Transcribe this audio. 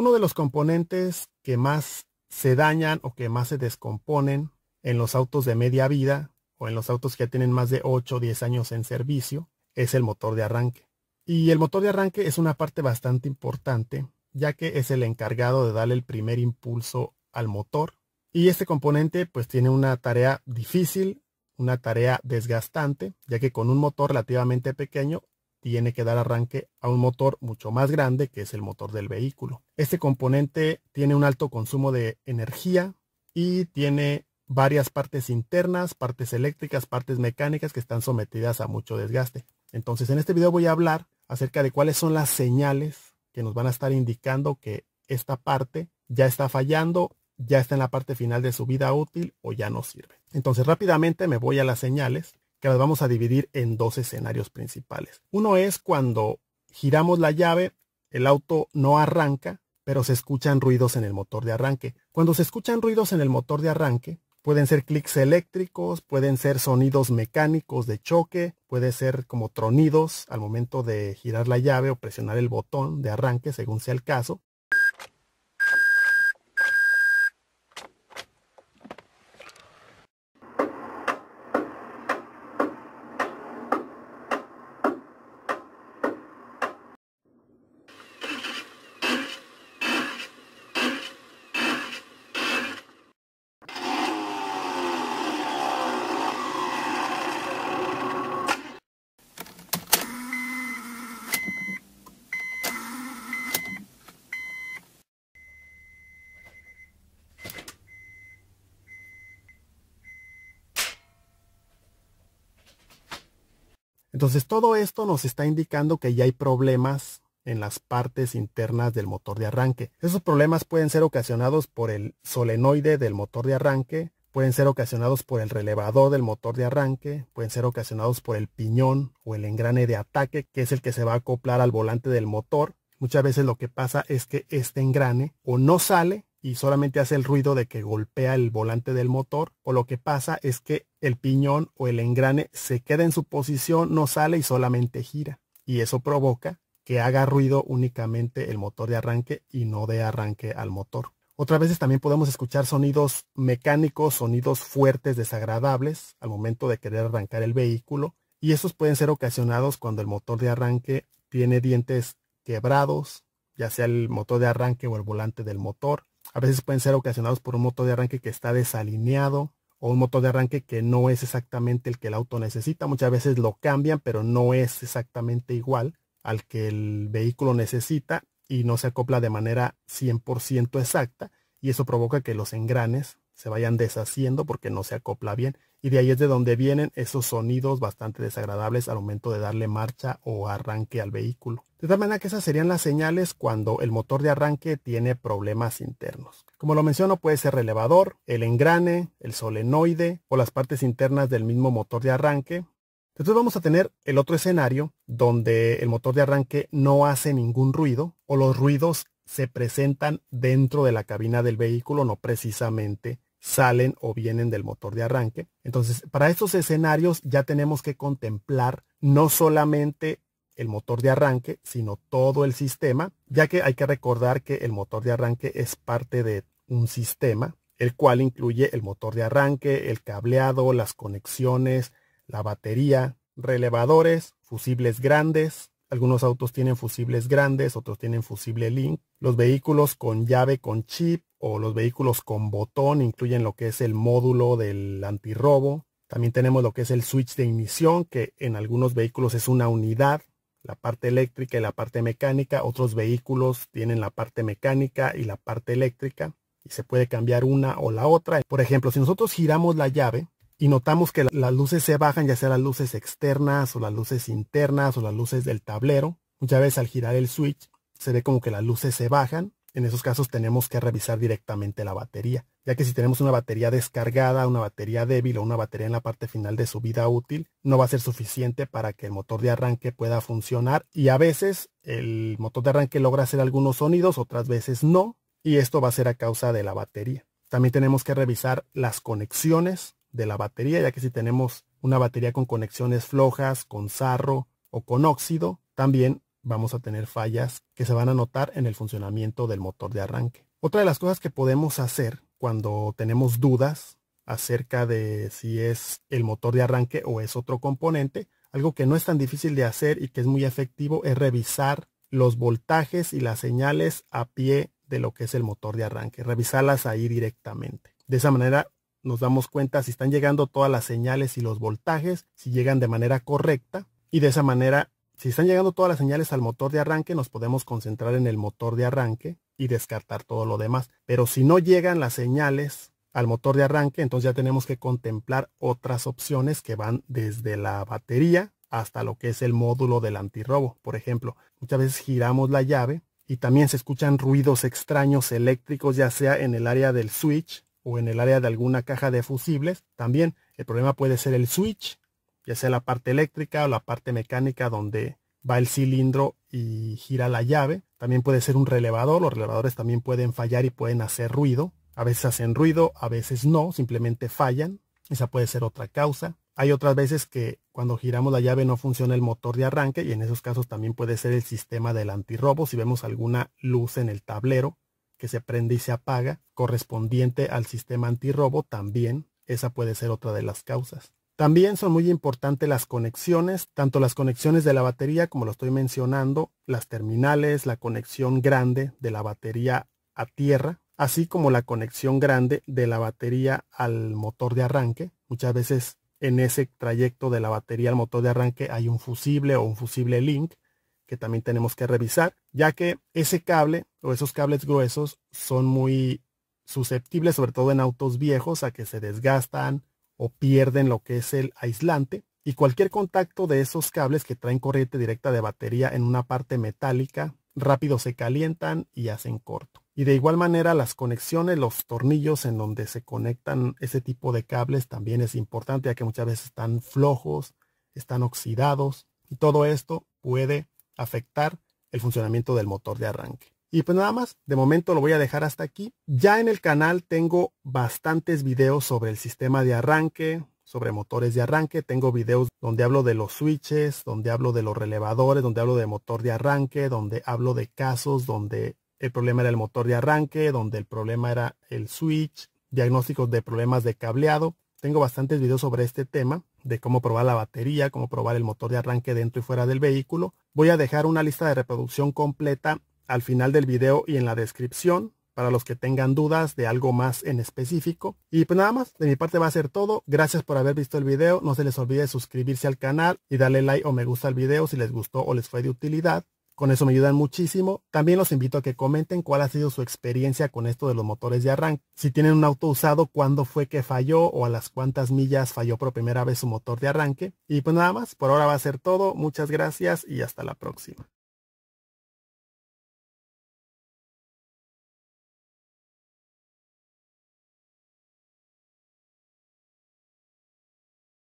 Uno de los componentes que más se dañan o que más se descomponen en los autos de media vida o en los autos que ya tienen más de 8 o 10 años en servicio es el motor de arranque. Y el motor de arranque es una parte bastante importante ya que es el encargado de darle el primer impulso al motor. Y este componente pues tiene una tarea difícil, una tarea desgastante, ya que con un motor relativamente pequeño tiene que dar arranque a un motor mucho más grande que es el motor del vehículo. Este componente tiene un alto consumo de energía y tiene varias partes internas, partes eléctricas, partes mecánicas que están sometidas a mucho desgaste. Entonces en este video voy a hablar acerca de cuáles son las señales que nos van a estar indicando que esta parte ya está fallando, ya está en la parte final de su vida útil o ya no sirve. Entonces rápidamente me voy a las señales que las vamos a dividir en dos escenarios principales. Uno es cuando giramos la llave, el auto no arranca, pero se escuchan ruidos en el motor de arranque. Cuando se escuchan ruidos en el motor de arranque, pueden ser clics eléctricos, pueden ser sonidos mecánicos de choque, puede ser como tronidos al momento de girar la llave o presionar el botón de arranque, según sea el caso. Entonces todo esto nos está indicando que ya hay problemas en las partes internas del motor de arranque. Esos problemas pueden ser ocasionados por el solenoide del motor de arranque, pueden ser ocasionados por el relevador del motor de arranque, pueden ser ocasionados por el piñón o el engrane de ataque, que es el que se va a acoplar al volante del motor. Muchas veces lo que pasa es que este engrane o no sale y solamente hace el ruido de que golpea el volante del motor o lo que pasa es que el piñón o el engrane se queda en su posición, no sale y solamente gira. Y eso provoca que haga ruido únicamente el motor de arranque y no de arranque al motor. Otras veces también podemos escuchar sonidos mecánicos, sonidos fuertes, desagradables al momento de querer arrancar el vehículo y esos pueden ser ocasionados cuando el motor de arranque tiene dientes quebrados, ya sea el motor de arranque o el volante del motor, a veces pueden ser ocasionados por un motor de arranque que está desalineado o un motor de arranque que no es exactamente el que el auto necesita. Muchas veces lo cambian, pero no es exactamente igual al que el vehículo necesita y no se acopla de manera 100% exacta y eso provoca que los engranes se vayan deshaciendo porque no se acopla bien y de ahí es de donde vienen esos sonidos bastante desagradables al momento de darle marcha o arranque al vehículo. De tal manera que esas serían las señales cuando el motor de arranque tiene problemas internos. Como lo menciono, puede ser relevador, el engrane, el solenoide o las partes internas del mismo motor de arranque. Entonces vamos a tener el otro escenario donde el motor de arranque no hace ningún ruido o los ruidos se presentan dentro de la cabina del vehículo, no precisamente salen o vienen del motor de arranque. Entonces, para estos escenarios ya tenemos que contemplar no solamente el motor de arranque, sino todo el sistema, ya que hay que recordar que el motor de arranque es parte de un sistema, el cual incluye el motor de arranque, el cableado, las conexiones, la batería, relevadores, fusibles grandes, algunos autos tienen fusibles grandes, otros tienen fusible link. Los vehículos con llave con chip o los vehículos con botón incluyen lo que es el módulo del antirrobo. También tenemos lo que es el switch de ignición, que en algunos vehículos es una unidad, la parte eléctrica y la parte mecánica. Otros vehículos tienen la parte mecánica y la parte eléctrica y se puede cambiar una o la otra. Por ejemplo, si nosotros giramos la llave, y notamos que las luces se bajan, ya sea las luces externas o las luces internas o las luces del tablero. Muchas veces al girar el switch se ve como que las luces se bajan. En esos casos tenemos que revisar directamente la batería, ya que si tenemos una batería descargada, una batería débil o una batería en la parte final de su vida útil, no va a ser suficiente para que el motor de arranque pueda funcionar y a veces el motor de arranque logra hacer algunos sonidos, otras veces no, y esto va a ser a causa de la batería. También tenemos que revisar las conexiones, de la batería, ya que si tenemos una batería con conexiones flojas, con sarro o con óxido, también vamos a tener fallas que se van a notar en el funcionamiento del motor de arranque. Otra de las cosas que podemos hacer cuando tenemos dudas acerca de si es el motor de arranque o es otro componente, algo que no es tan difícil de hacer y que es muy efectivo es revisar los voltajes y las señales a pie de lo que es el motor de arranque, revisarlas ahí directamente. De esa manera nos damos cuenta si están llegando todas las señales y los voltajes, si llegan de manera correcta. Y de esa manera, si están llegando todas las señales al motor de arranque, nos podemos concentrar en el motor de arranque y descartar todo lo demás. Pero si no llegan las señales al motor de arranque, entonces ya tenemos que contemplar otras opciones que van desde la batería hasta lo que es el módulo del antirrobo. Por ejemplo, muchas veces giramos la llave y también se escuchan ruidos extraños eléctricos, ya sea en el área del switch o en el área de alguna caja de fusibles, también el problema puede ser el switch, ya sea la parte eléctrica o la parte mecánica donde va el cilindro y gira la llave. También puede ser un relevador, los relevadores también pueden fallar y pueden hacer ruido. A veces hacen ruido, a veces no, simplemente fallan. Esa puede ser otra causa. Hay otras veces que cuando giramos la llave no funciona el motor de arranque y en esos casos también puede ser el sistema del antirrobo si vemos alguna luz en el tablero que se prende y se apaga, correspondiente al sistema antirrobo también, esa puede ser otra de las causas. También son muy importantes las conexiones, tanto las conexiones de la batería como lo estoy mencionando, las terminales, la conexión grande de la batería a tierra, así como la conexión grande de la batería al motor de arranque. Muchas veces en ese trayecto de la batería al motor de arranque hay un fusible o un fusible link que también tenemos que revisar, ya que ese cable o esos cables gruesos son muy susceptibles, sobre todo en autos viejos, a que se desgastan o pierden lo que es el aislante. Y cualquier contacto de esos cables que traen corriente directa de batería en una parte metálica, rápido se calientan y hacen corto. Y de igual manera las conexiones, los tornillos en donde se conectan ese tipo de cables también es importante, ya que muchas veces están flojos, están oxidados y todo esto puede afectar el funcionamiento del motor de arranque. Y pues nada más, de momento lo voy a dejar hasta aquí. Ya en el canal tengo bastantes videos sobre el sistema de arranque, sobre motores de arranque. Tengo videos donde hablo de los switches, donde hablo de los relevadores, donde hablo de motor de arranque, donde hablo de casos donde el problema era el motor de arranque, donde el problema era el switch, diagnósticos de problemas de cableado. Tengo bastantes videos sobre este tema de cómo probar la batería, cómo probar el motor de arranque dentro y fuera del vehículo. Voy a dejar una lista de reproducción completa al final del video y en la descripción para los que tengan dudas de algo más en específico. Y pues nada más, de mi parte va a ser todo. Gracias por haber visto el video. No se les olvide suscribirse al canal y darle like o me gusta al video si les gustó o les fue de utilidad. Con eso me ayudan muchísimo. También los invito a que comenten cuál ha sido su experiencia con esto de los motores de arranque. Si tienen un auto usado, cuándo fue que falló o a las cuántas millas falló por primera vez su motor de arranque. Y pues nada más, por ahora va a ser todo. Muchas gracias y hasta la próxima.